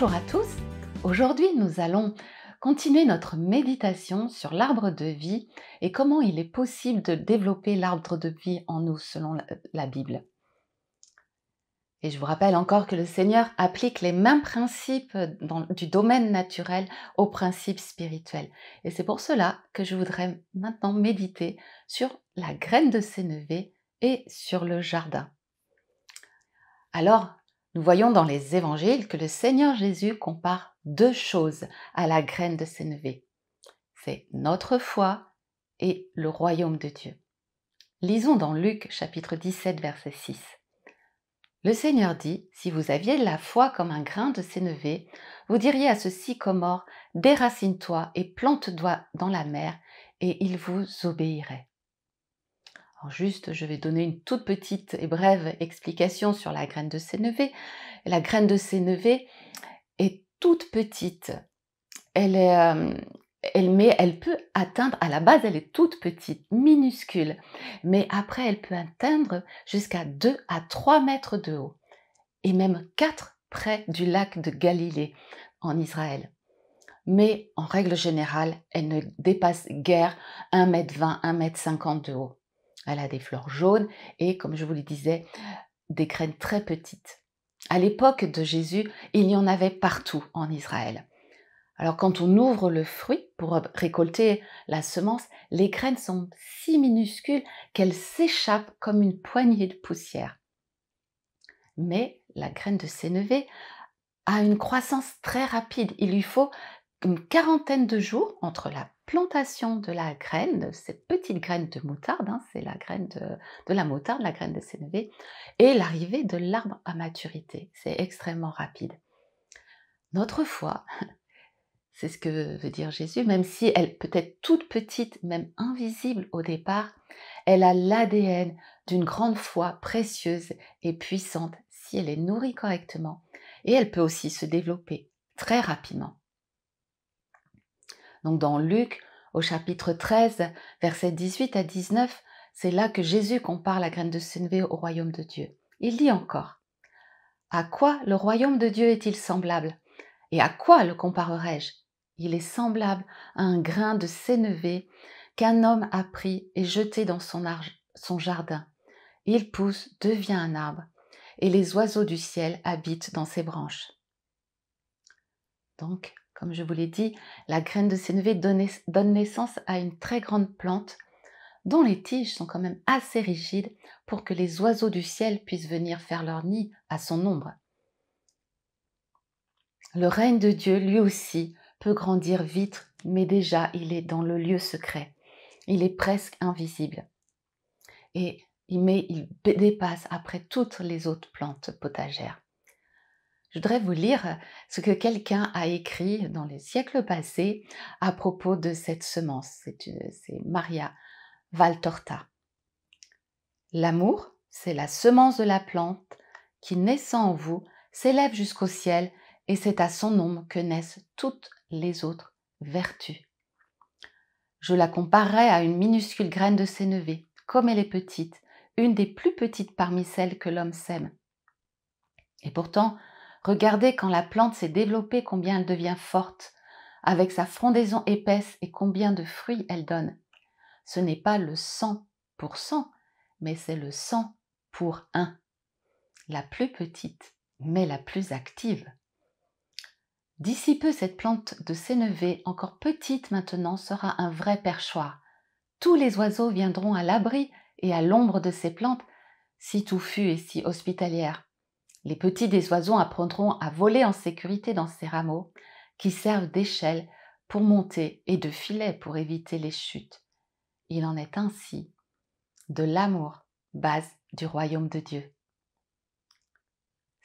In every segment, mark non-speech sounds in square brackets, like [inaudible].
Bonjour à tous. Aujourd'hui, nous allons continuer notre méditation sur l'arbre de vie et comment il est possible de développer l'arbre de vie en nous selon la Bible. Et je vous rappelle encore que le Seigneur applique les mêmes principes dans, du domaine naturel aux principes spirituels. Et c'est pour cela que je voudrais maintenant méditer sur la graine de sénévé et sur le jardin. Alors, nous voyons dans les évangiles que le Seigneur Jésus compare deux choses à la graine de sénévé. C'est notre foi et le royaume de Dieu. Lisons dans Luc chapitre 17 verset 6. Le Seigneur dit, si vous aviez la foi comme un grain de sénévé, vous diriez à ce sycomore, déracine-toi et plante-toi dans la mer, et il vous obéirait. Alors juste, je vais donner une toute petite et brève explication sur la graine de sénévé. La graine de sénévé est toute petite. Elle, est, euh, elle, elle peut atteindre, à la base, elle est toute petite, minuscule. Mais après, elle peut atteindre jusqu'à 2 à 3 mètres de haut. Et même 4 près du lac de Galilée, en Israël. Mais en règle générale, elle ne dépasse guère 1m20, 1m50 de haut. Elle a des fleurs jaunes et, comme je vous le disais, des graines très petites. À l'époque de Jésus, il y en avait partout en Israël. Alors quand on ouvre le fruit pour récolter la semence, les graines sont si minuscules qu'elles s'échappent comme une poignée de poussière. Mais la graine de sénévé a une croissance très rapide. Il lui faut une quarantaine de jours entre la plantation de la graine, de cette petite graine de moutarde, hein, c'est la graine de, la moutarde, la graine de sénévé, et l'arrivée de l'arbre à maturité. C'est extrêmement rapide. Notre foi, [laughs] c'est ce que veut dire Jésus, même si elle peut être toute petite, même invisible au départ, elle a l'ADN d'une grande foi précieuse et puissante si elle est nourrie correctement. Et elle peut aussi se développer très rapidement. Donc dans Luc, au chapitre 13, versets 18 à 19, c'est là que Jésus compare la graine de sénévé au royaume de Dieu. Il dit encore À quoi le royaume de Dieu est-il semblable Et à quoi le comparerai-je Il est semblable à un grain de sénévé qu'un homme a pris et jeté dans son, son jardin. Il pousse, devient un arbre, et les oiseaux du ciel habitent dans ses branches. Donc, comme je vous l'ai dit, la graine de sénévé donne naissance à une très grande plante dont les tiges sont quand même assez rigides pour que les oiseaux du ciel puissent venir faire leur nid à son ombre. Le règne de Dieu, lui aussi, peut grandir vite, mais déjà il est dans le lieu secret. Il est presque invisible. Et mais il dépasse après toutes les autres plantes potagères. Je voudrais vous lire euh, ce que quelqu'un a écrit dans les siècles passés à propos de cette semence. C'est euh, Maria Valtorta. L'amour, c'est la semence de la plante qui, naissant en vous, s'élève jusqu'au ciel et c'est à son nom que naissent toutes les autres vertus. Je la comparerai à une minuscule graine de sénévé, comme elle est petite, une des plus petites parmi celles que l'homme sème. Et pourtant, Regardez quand la plante s'est développée, combien elle devient forte, avec sa frondaison épaisse et combien de fruits elle donne. Ce n'est pas le 100 pour 100, mais c'est le 100 pour 1. La plus petite, mais la plus active. D'ici peu, cette plante de Sénévé, encore petite maintenant, sera un vrai perchoir. Tous les oiseaux viendront à l'abri et à l'ombre de ces plantes, si touffues et si hospitalières. Les petits des oiseaux apprendront à voler en sécurité dans ces rameaux qui servent d'échelle pour monter et de filet pour éviter les chutes. Il en est ainsi de l'amour, base du royaume de Dieu.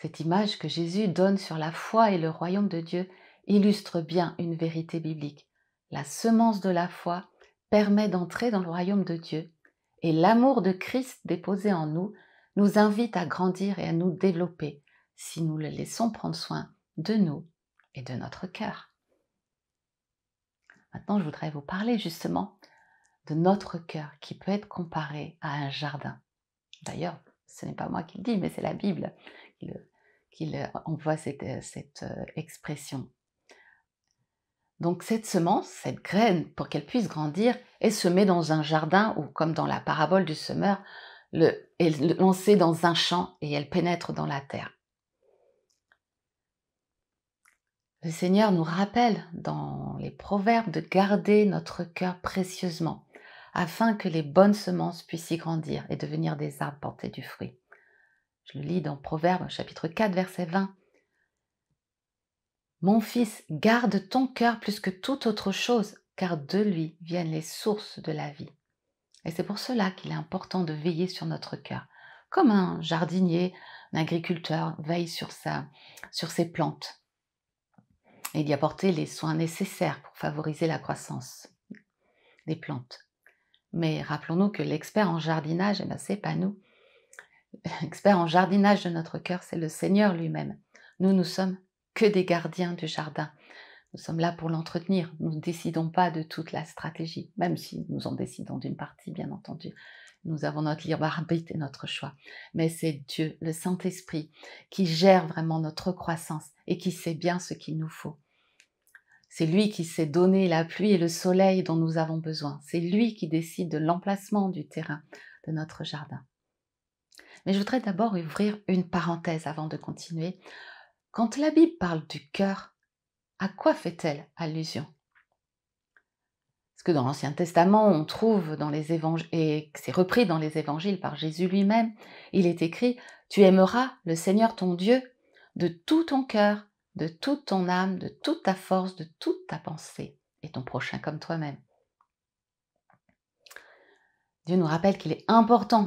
Cette image que Jésus donne sur la foi et le royaume de Dieu illustre bien une vérité biblique. La semence de la foi permet d'entrer dans le royaume de Dieu et l'amour de Christ déposé en nous nous invite à grandir et à nous développer si nous le laissons prendre soin de nous et de notre cœur. Maintenant, je voudrais vous parler justement de notre cœur qui peut être comparé à un jardin. D'ailleurs, ce n'est pas moi qui le dis, mais c'est la Bible qui, envoie cette, cette euh, expression. Donc cette semence, cette graine, pour qu'elle puisse grandir, est semée dans un jardin ou comme dans la parabole du semeur, le, est lancée dans un champ et elle pénètre dans la terre. Le Seigneur nous rappelle dans les proverbes de garder notre cœur précieusement, afin que les bonnes semences puissent y grandir et devenir des arbres portés du fruit. Je le lis dans Proverbes chapitre 4 verset 20. Mon fils, garde ton cœur plus que toute autre chose, car de lui viennent les sources de la vie. Et c'est pour cela qu'il est important de veiller sur notre cœur, comme un jardinier, un agriculteur veille sur, sa, sur ses plantes et d'y apporter les soins nécessaires pour favoriser la croissance des plantes. Mais rappelons-nous que l'expert en jardinage, eh ben, ce n'est pas nous. L'expert en jardinage de notre cœur, c'est le Seigneur lui-même. Nous, nous sommes que des gardiens du jardin. Nous sommes là pour l'entretenir. Nous ne décidons pas de toute la stratégie, même si nous en décidons d'une partie, bien entendu. Nous avons notre libre arbitre et notre choix. Mais c'est Dieu, le Saint-Esprit, qui gère vraiment notre croissance et qui sait bien ce qu'il nous faut. C'est lui qui sait donner la pluie et le soleil dont nous avons besoin. C'est lui qui décide de l'emplacement du terrain de notre jardin. Mais je voudrais d'abord ouvrir une parenthèse avant de continuer. Quand la Bible parle du cœur, à quoi fait-elle allusion Parce que dans l'Ancien Testament, on trouve dans les évangiles, et c'est repris dans les évangiles par Jésus lui-même, il est écrit Tu aimeras le Seigneur ton Dieu de tout ton cœur, de toute ton âme, de toute ta force, de toute ta pensée, et ton prochain comme toi-même. Dieu nous rappelle qu'il est important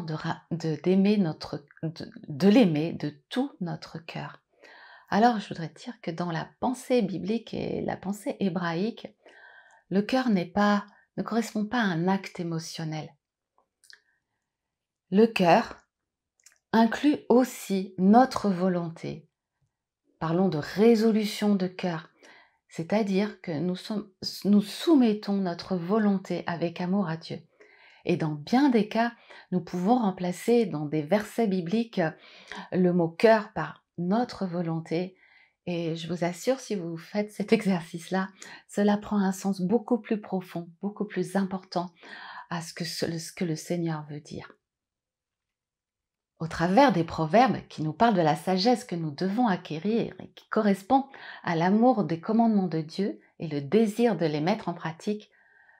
de, d'aimer notre, de, de l'aimer de tout notre cœur, alors je voudrais dire que dans la pensée biblique et la pensée hébraïque, le cœur n'est pas, ne correspond pas à un acte émotionnel. Le cœur inclut aussi notre volonté. Parlons de résolution de cœur, c'est-à-dire que nous, nous soumettons notre volonté avec amour à Dieu. Et dans bien des cas, nous pouvons remplacer dans des versets bibliques le mot cœur par notre volonté. Et je vous assure, si vous faites cet exercice-là, cela prend un sens beaucoup plus profond, beaucoup plus important à ce que, ce, que le Seigneur veut dire. Au travers des proverbes qui nous parlent de la sagesse que nous devons acquérir et qui correspond à l'amour des commandements de Dieu et le désir de les mettre en pratique,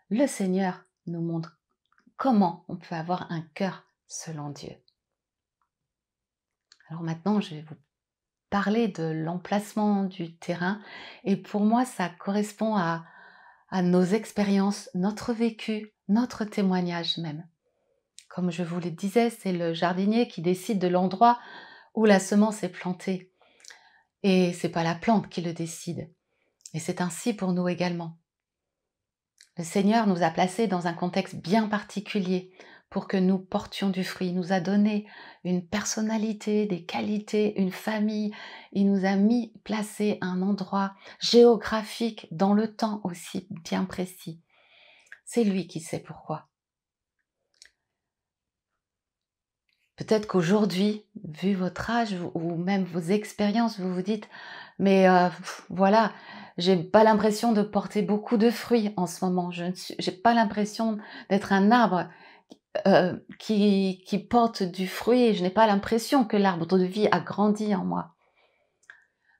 le Seigneur nous montre comment on peut avoir un cœur selon Dieu. Alors maintenant, je vais vous parler de l'emplacement du terrain et pour moi ça correspond à, nos expériences, notre vécu, notre témoignage même. Comme je vous le disais, c'est le jardinier qui décide de l'endroit où la semence est plantée. Et c'est pas la plante qui le décide. Et c'est ainsi pour nous également. Le Seigneur nous a placés dans un contexte bien particulier, pour que nous portions du fruit. nous a donné une personnalité, des qualités, une famille. Il nous a mis placé un endroit géographique dans le temps aussi bien précis. C'est lui qui sait pourquoi. Peut-être qu'aujourd'hui, vu votre âge ou même vos expériences, vous vous dites, mais euh, voilà, j'ai pas l'impression de porter beaucoup de fruits en ce moment. Je n'ai pas l'impression d'être un arbre euh, qui, porte du fruit. Je n'ai pas l'impression que l'arbre de vie a grandi en moi.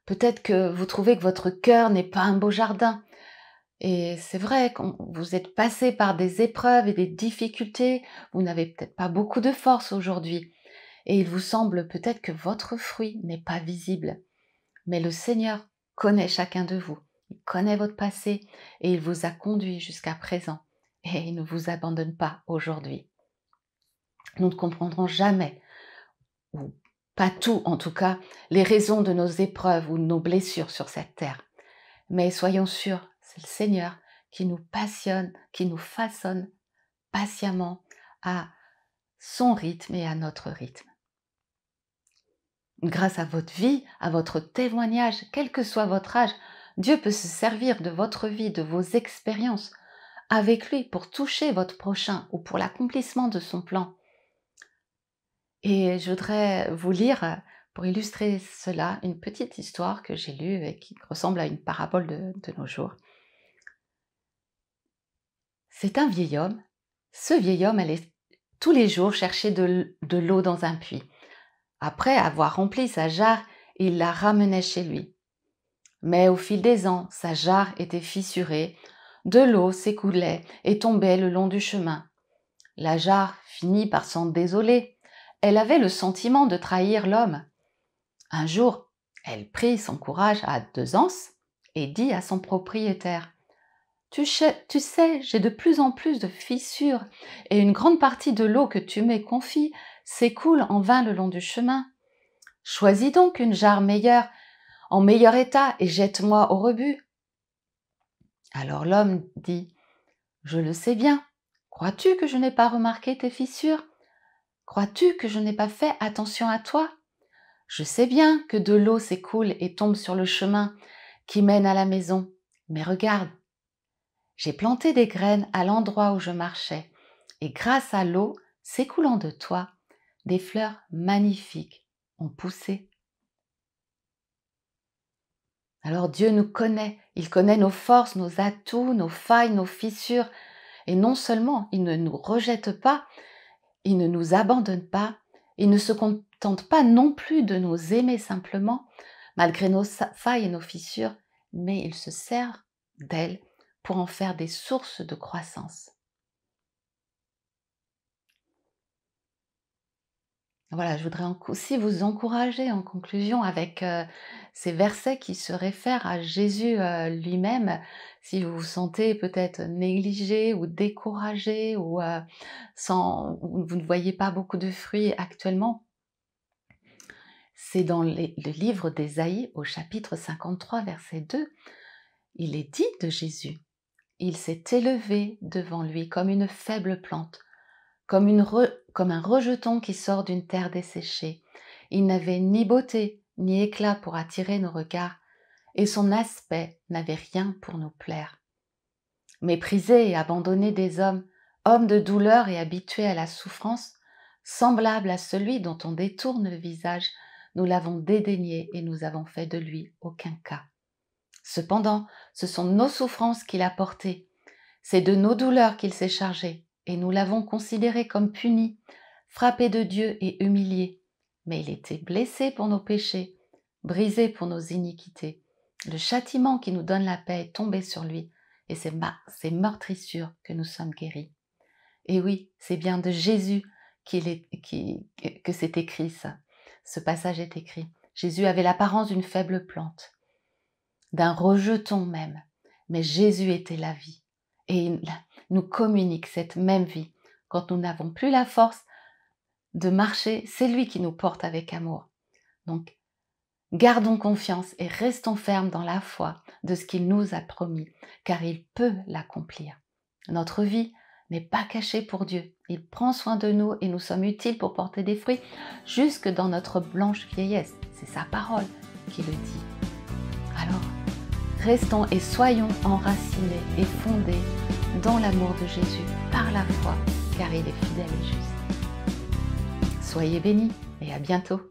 Peut-être que vous trouvez que votre cœur n'est pas un beau jardin. Et c'est vrai que vous êtes passé par des épreuves et des difficultés. Vous n'avez peut-être pas beaucoup de force aujourd'hui. Et il vous semble peut-être que votre fruit n'est pas visible. Mais le Seigneur connaît chacun de vous. Il connaît votre passé et il vous a conduit jusqu'à présent. Et il ne vous abandonne pas aujourd'hui. Nous ne comprendrons jamais, ou pas tout en tout cas, les raisons de nos épreuves ou de nos blessures sur cette terre. Mais soyons sûrs, c'est le Seigneur qui nous passionne, qui nous façonne patiemment à son rythme et à notre rythme. Grâce à votre vie, à votre témoignage, quel que soit votre âge, Dieu peut se servir de votre vie, de vos expériences, avec lui pour toucher votre prochain ou pour l'accomplissement de son plan. Et je voudrais vous lire, euh, pour illustrer cela, une petite histoire que j'ai lue et qui ressemble à une parabole de, nos jours. C'est un vieil homme. Ce vieil homme allait tous les jours chercher de l'eau dans un puits. Après avoir rempli sa jarre, il la ramenait chez lui. Mais au fil des ans, sa jarre était fissurée, de l'eau s'écoulait et tombait le long du chemin. La jarre finit par s'en désoler elle avait le sentiment de trahir l'homme. Un jour, elle prit son courage à deux ans et dit à son propriétaire tu, sais, j'ai de plus en plus de fissures et une grande partie de l'eau que tu m'es confie s'écoule en vain le long du chemin. Choisis donc une jarre meilleure, en meilleur état, et jette-moi au rebut. Alors l'homme dit Je le sais bien. Crois-tu que je n'ai pas remarqué tes fissures Crois-tu que je n'ai pas fait attention à toi Je sais bien que de l'eau s'écoule et tombe sur le chemin qui mène à la maison, mais regarde, j'ai planté des graines à l'endroit où je marchais, et grâce à l'eau s'écoulant de toi, des fleurs magnifiques ont poussé. Alors Dieu nous connaît, il connaît nos forces, nos atouts, nos failles, nos fissures, et non seulement il ne nous rejette pas, il ne nous abandonne pas, il ne se contente pas non plus de nous aimer simplement, malgré nos failles et nos fissures, mais il se sert d'elles pour en faire des sources de croissance. Voilà, je voudrais aussi vous encourager en conclusion avec euh, ces versets qui se réfèrent à Jésus euh, lui-même. Si vous vous sentez peut-être négligé ou découragé ou euh, sans, vous ne voyez pas beaucoup de fruits actuellement, c'est dans le livre d'Ésaïe au chapitre 53, verset 2. Il est dit de Jésus, il s'est élevé devant lui comme une faible plante comme, un rejeton qui sort d'une terre desséchée. Il n'avait ni beauté ni éclat pour attirer nos regards, et son aspect n'avait rien pour nous plaire. Méprisé et abandonné des hommes, homme de douleur et habitué à la souffrance, semblable à celui dont on détourne le visage, nous l'avons dédaigné et nous avons fait de lui aucun cas. Cependant, ce sont nos souffrances qu'il a portées, c'est de nos douleurs qu'il s'est chargé, et nous l'avons considéré comme puni, frappé de Dieu et humilié. Mais il était blessé pour nos péchés, brisé pour nos iniquités. Le châtiment qui nous donne la paix est tombé sur lui, et c'est meurtrissure ses que nous sommes guéris. Et oui, c'est bien de Jésus que c'est écrit ça. Ce passage est écrit. Jésus avait l'apparence d'une faible plante, d'un rejeton même, mais Jésus était la vie. Et il, nous communique cette même vie. Quand nous n'avons plus la force de marcher, c'est lui qui nous porte avec amour. Donc, gardons confiance et restons fermes dans la foi de ce qu'il nous a promis, car il peut l'accomplir. Notre vie n'est pas cachée pour Dieu. Il prend soin de nous et nous sommes utiles pour porter des fruits jusque dans notre blanche vieillesse. C'est sa parole qui le dit. Alors, restons et soyons enracinés et fondés dans l'amour de Jésus, par la foi, car il est fidèle et juste. Soyez bénis et à bientôt.